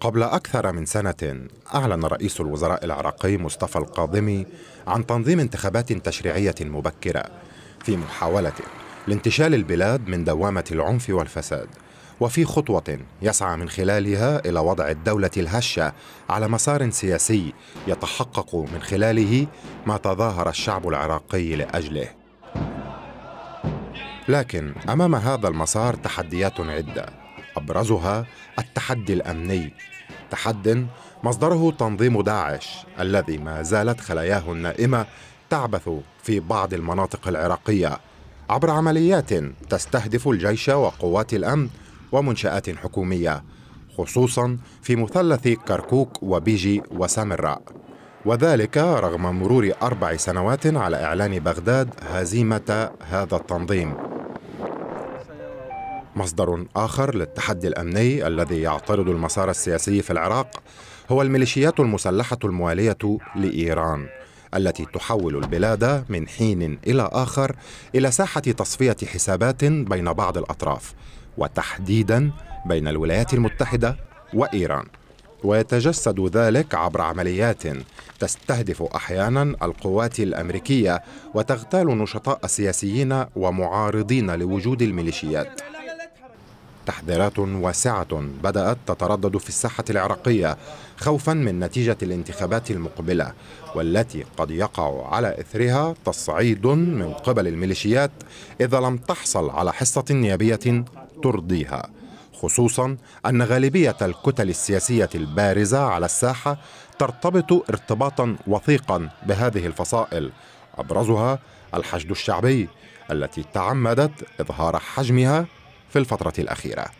قبل أكثر من سنة أعلن رئيس الوزراء العراقي مصطفى القاضمي عن تنظيم انتخابات تشريعية مبكرة في محاولة لانتشال البلاد من دوامة العنف والفساد وفي خطوة يسعى من خلالها إلى وضع الدولة الهشة على مسار سياسي يتحقق من خلاله ما تظاهر الشعب العراقي لأجله لكن أمام هذا المسار تحديات عدة أبرزها التحدي الأمني تحد مصدره تنظيم داعش الذي ما زالت خلاياه النائمة تعبث في بعض المناطق العراقية عبر عمليات تستهدف الجيش وقوات الأمن ومنشآت حكومية خصوصا في مثلث كركوك وبيجي وسامراء وذلك رغم مرور أربع سنوات على إعلان بغداد هزيمة هذا التنظيم مصدر آخر للتحدي الأمني الذي يعترض المسار السياسي في العراق هو الميليشيات المسلحة الموالية لإيران التي تحول البلاد من حين إلى آخر إلى ساحة تصفية حسابات بين بعض الأطراف وتحديدا بين الولايات المتحدة وإيران ويتجسد ذلك عبر عمليات تستهدف احيانا القوات الامريكيه وتغتال نشطاء سياسيين ومعارضين لوجود الميليشيات تحذيرات واسعة بدأت تتردد في الساحة العراقية خوفا من نتيجة الانتخابات المقبلة والتي قد يقع على إثرها تصعيد من قبل الميليشيات إذا لم تحصل على حصة نيابية ترضيها خصوصا أن غالبية الكتل السياسية البارزة على الساحة ترتبط ارتباطا وثيقا بهذه الفصائل أبرزها الحشد الشعبي التي تعمدت إظهار حجمها في الفترة الأخيرة